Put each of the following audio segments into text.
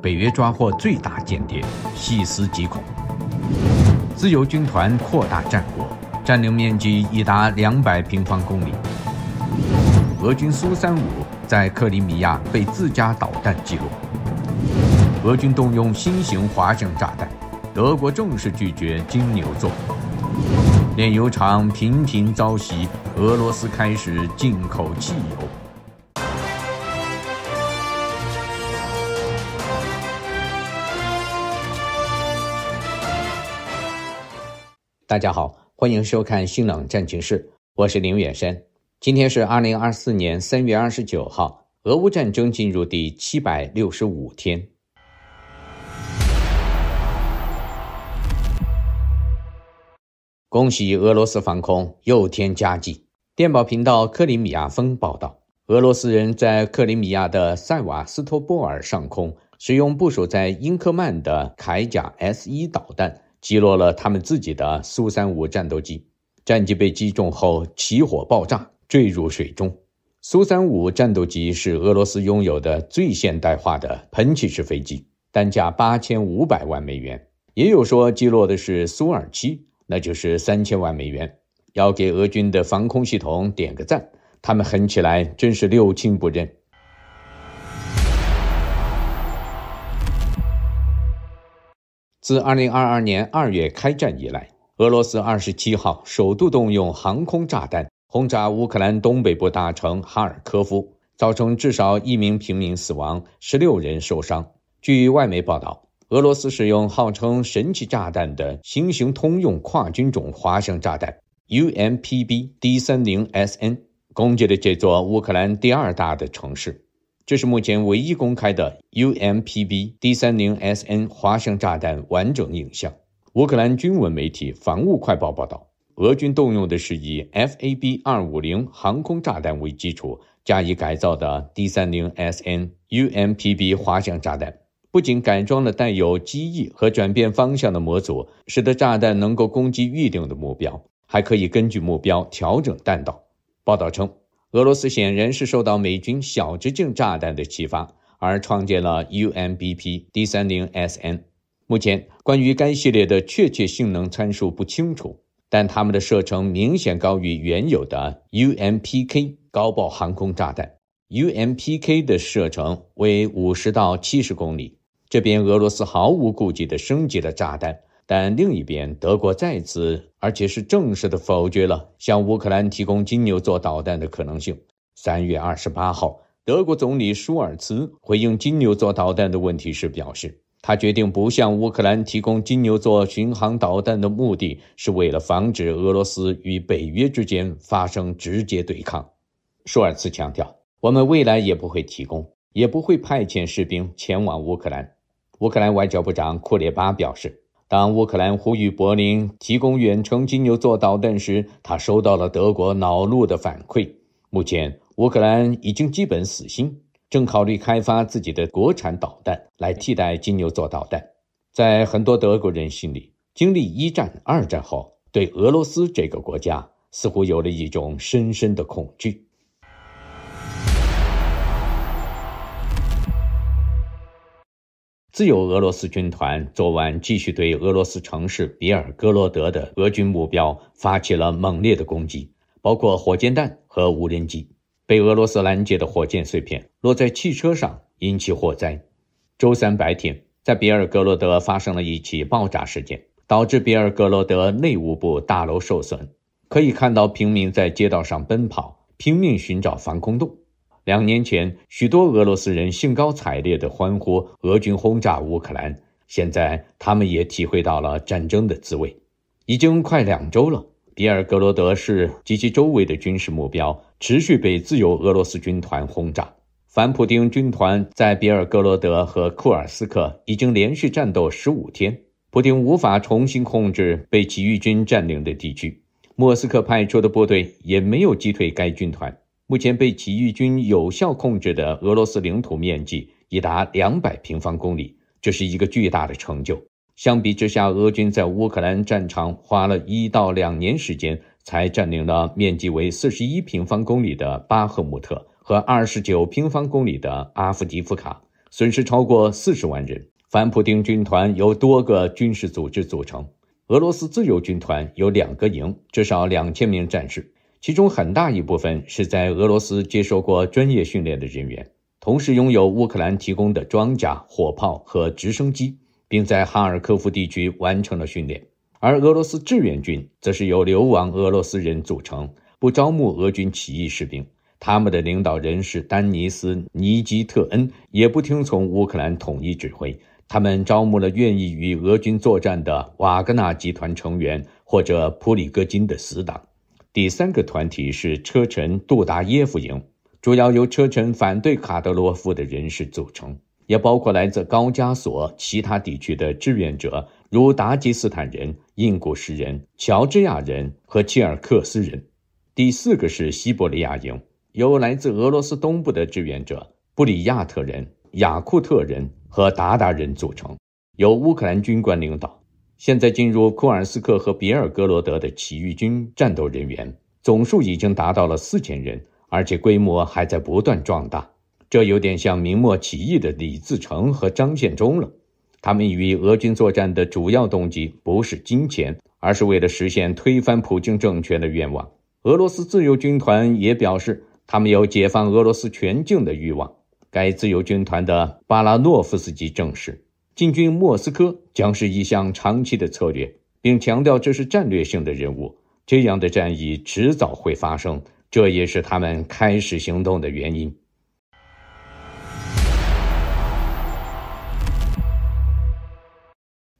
北约抓获最大间谍，细思极恐。自由军团扩大战果，占领面积已达两百平方公里。俄军苏三五在克里米亚被自家导弹击落。俄军动用新型滑翔炸弹。德国正式拒绝金牛座。炼油厂频频遭袭，俄罗斯开始进口汽油。大家好，欢迎收看《新冷战情室》，我是林远山。今天是二零二四年三月二十九号，俄乌战争进入第七百六十五天。恭喜俄罗斯防空又添佳绩！电报频道克里米亚风报道，俄罗斯人在克里米亚的塞瓦斯托波尔上空使用部署在英克曼的铠甲 S 一导弹。击落了他们自己的苏三五战斗机，战机被击中后起火爆炸，坠入水中。苏三五战斗机是俄罗斯拥有的最现代化的喷气式飞机，单价八千五百万美元。也有说击落的是苏二七，那就是三千万美元。要给俄军的防空系统点个赞，他们狠起来真是六亲不认。自2022年2月开战以来，俄罗斯27号首度动用航空炸弹轰炸乌克兰东北部大城哈尔科夫，造成至少一名平民死亡，十六人受伤。据外媒报道，俄罗斯使用号称“神奇炸弹”的新型通用跨军种滑翔炸弹 UMPB-D30SN 攻击了这座乌克兰第二大的城市。这是目前唯一公开的 UMPB D30SN 滑翔炸弹完整影像。乌克兰军闻媒体《防务快报》报道，俄军动用的是以 FAB 二五零航空炸弹为基础加以改造的 D30SN UMPB 滑翔炸弹，不仅改装了带有机翼和转变方向的模组，使得炸弹能够攻击预定的目标，还可以根据目标调整弹道。报道称。俄罗斯显然是受到美军小直径炸弹的启发，而创建了 UMBP D30SN。目前关于该系列的确切性能参数不清楚，但它们的射程明显高于原有的 UMPK 高爆航空炸弹。UMPK 的射程为五十到七十公里。这边俄罗斯毫无顾忌地升级了炸弹。但另一边，德国再次，而且是正式的否决了向乌克兰提供金牛座导弹的可能性。三月二十八号，德国总理舒尔茨回应金牛座导弹的问题时表示，他决定不向乌克兰提供金牛座巡航导弹的目的是为了防止俄罗斯与北约之间发生直接对抗。舒尔茨强调，我们未来也不会提供，也不会派遣士兵前往乌克兰。乌克兰外交部长库列巴表示。当乌克兰呼吁柏林提供远程金牛座导弹时，他收到了德国恼怒的反馈。目前，乌克兰已经基本死心，正考虑开发自己的国产导弹来替代金牛座导弹。在很多德国人心里，经历一战、二战后，对俄罗斯这个国家似乎有了一种深深的恐惧。自由俄罗斯军团昨晚继续对俄罗斯城市比尔哥罗德的俄军目标发起了猛烈的攻击，包括火箭弹和无人机。被俄罗斯拦截的火箭碎片落在汽车上，引起火灾。周三白天，在比尔格罗德发生了一起爆炸事件，导致比尔格罗德内务部大楼受损。可以看到平民在街道上奔跑，拼命寻找防空洞。两年前，许多俄罗斯人兴高采烈地欢呼俄军轰炸乌克兰。现在，他们也体会到了战争的滋味。已经快两周了，比尔格罗德市及其周围的军事目标持续被自由俄罗斯军团轰炸。反普丁军团在比尔格罗德和库尔斯克已经连续战斗十五天。普京无法重新控制被起义军占领的地区，莫斯科派出的部队也没有击退该军团。目前被起义军有效控制的俄罗斯领土面积已达两百平方公里，这是一个巨大的成就。相比之下，俄军在乌克兰战场花了一到两年时间，才占领了面积为四十一平方公里的巴赫穆特和二十九平方公里的阿夫迪夫卡，损失超过四十万人。反普丁军团由多个军事组织组成，俄罗斯自由军团有两个营，至少两千名战士。其中很大一部分是在俄罗斯接受过专业训练的人员，同时拥有乌克兰提供的装甲、火炮和直升机，并在哈尔科夫地区完成了训练。而俄罗斯志愿军则是由流亡俄罗斯人组成，不招募俄军起义士兵。他们的领导人是丹尼斯·尼基特恩，也不听从乌克兰统一指挥。他们招募了愿意与俄军作战的瓦格纳集团成员或者普里戈金的死党。第三个团体是车臣杜达耶夫营，主要由车臣反对卡德罗夫的人士组成，也包括来自高加索其他地区的志愿者，如达吉斯坦人、印古什人、乔治亚人和切尔克斯人。第四个是西伯利亚营，由来自俄罗斯东部的志愿者、布里亚特人、雅库特人和鞑靼人组成，由乌克兰军官领导。现在进入库尔斯克和比尔哥罗德的起义军战斗人员总数已经达到了四千人，而且规模还在不断壮大。这有点像明末起义的李自成和张献忠了。他们与俄军作战的主要动机不是金钱，而是为了实现推翻普京政权的愿望。俄罗斯自由军团也表示，他们有解放俄罗斯全境的欲望。该自由军团的巴拉诺夫斯基证实。进军莫斯科将是一项长期的策略，并强调这是战略性的任务。这样的战役迟早会发生，这也是他们开始行动的原因。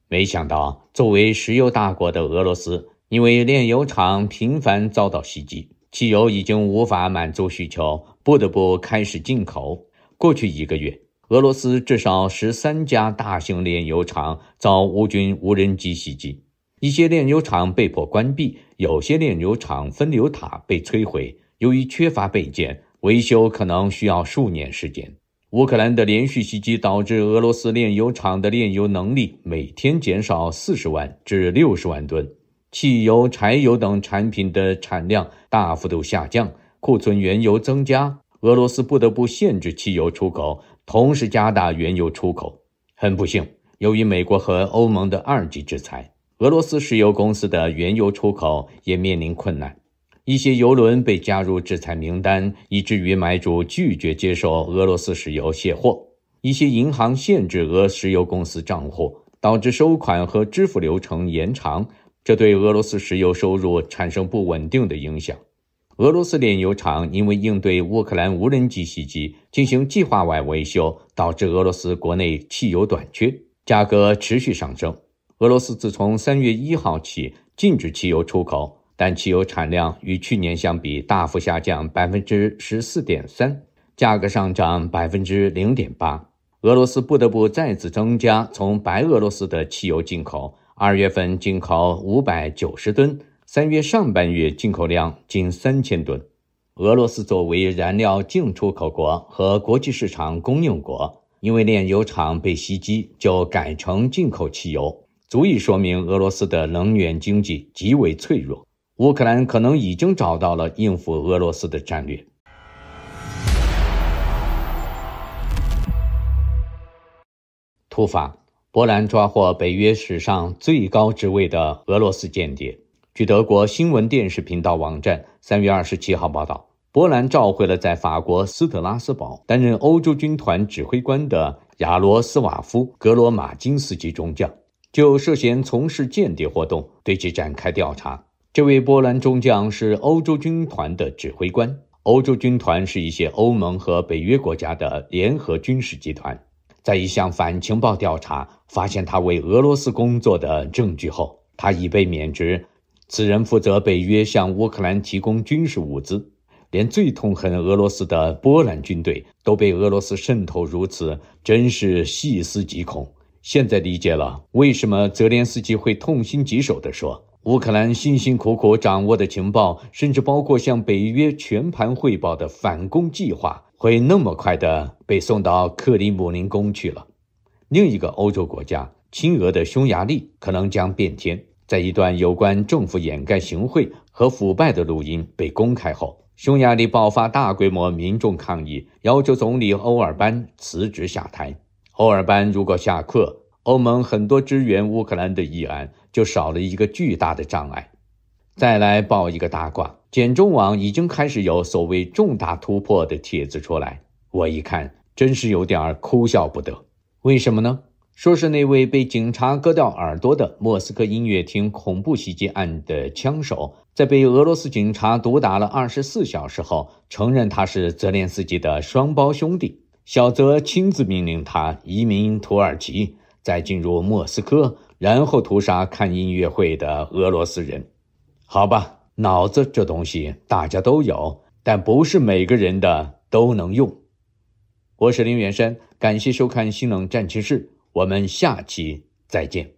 没想到，作为石油大国的俄罗斯，因为炼油厂频繁遭到袭击，汽油已经无法满足需求，不得不开始进口。过去一个月。俄罗斯至少十三家大型炼油厂遭乌军无人机袭击，一些炼油厂被迫关闭，有些炼油厂分流塔被摧毁。由于缺乏备件，维修可能需要数年时间。乌克兰的连续袭击导致俄罗斯炼油厂的炼油能力每天减少四十万至六十万吨，汽油、柴油等产品的产量大幅度下降，库存原油增加。俄罗斯不得不限制汽油出口。同时加大原油出口。很不幸，由于美国和欧盟的二级制裁，俄罗斯石油公司的原油出口也面临困难。一些油轮被加入制裁名单，以至于买主拒绝接受俄罗斯石油卸货。一些银行限制俄石油公司账户，导致收款和支付流程延长，这对俄罗斯石油收入产生不稳定的影响。俄罗斯炼油厂因为应对乌克兰无人机袭击进行计划外维修，导致俄罗斯国内汽油短缺，价格持续上升。俄罗斯自从三月一号起禁止汽油出口，但汽油产量与去年相比大幅下降百分之十四点三，价格上涨百分之零点八。俄罗斯不得不再次增加从白俄罗斯的汽油进口，二月份进口五百九十吨。三月上半月进口量近三千吨。俄罗斯作为燃料进出口国和国际市场公用国，因为炼油厂被袭击就改成进口汽油，足以说明俄罗斯的能源经济极为脆弱。乌克兰可能已经找到了应付俄罗斯的战略。突发：波兰抓获北约史上最高职位的俄罗斯间谍。据德国新闻电视频道网站三月二十七号报道，波兰召回了在法国斯特拉斯堡担任欧洲军团指挥官的亚罗斯瓦夫·格罗马金斯基中将，就涉嫌从事间谍活动对其展开调查。这位波兰中将是欧洲军团的指挥官，欧洲军团是一些欧盟和北约国家的联合军事集团。在一项反情报调查发现他为俄罗斯工作的证据后，他已被免职。此人负责北约向乌克兰提供军事物资，连最痛恨俄罗斯的波兰军队都被俄罗斯渗透，如此真是细思极恐。现在理解了为什么泽连斯基会痛心疾首地说：“乌克兰辛辛苦苦掌握的情报，甚至包括向北约全盘汇报的反攻计划，会那么快的被送到克里姆林宫去了。”另一个欧洲国家亲俄的匈牙利可能将变天。在一段有关政府掩盖行贿和腐败的录音被公开后，匈牙利爆发大规模民众抗议，要求总理欧尔班辞职下台。欧尔班如果下课，欧盟很多支援乌克兰的议案就少了一个巨大的障碍。再来报一个大卦，简中网已经开始有所谓重大突破的帖子出来，我一看，真是有点儿哭笑不得。为什么呢？说是那位被警察割掉耳朵的莫斯科音乐厅恐怖袭击案的枪手，在被俄罗斯警察毒打了二十四小时后，承认他是泽连斯基的双胞兄弟。小泽亲自命令他移民土耳其，再进入莫斯科，然后屠杀看音乐会的俄罗斯人。好吧，脑子这东西大家都有，但不是每个人的都能用。我是林远山，感谢收看《新冷战情室》。我们下期再见。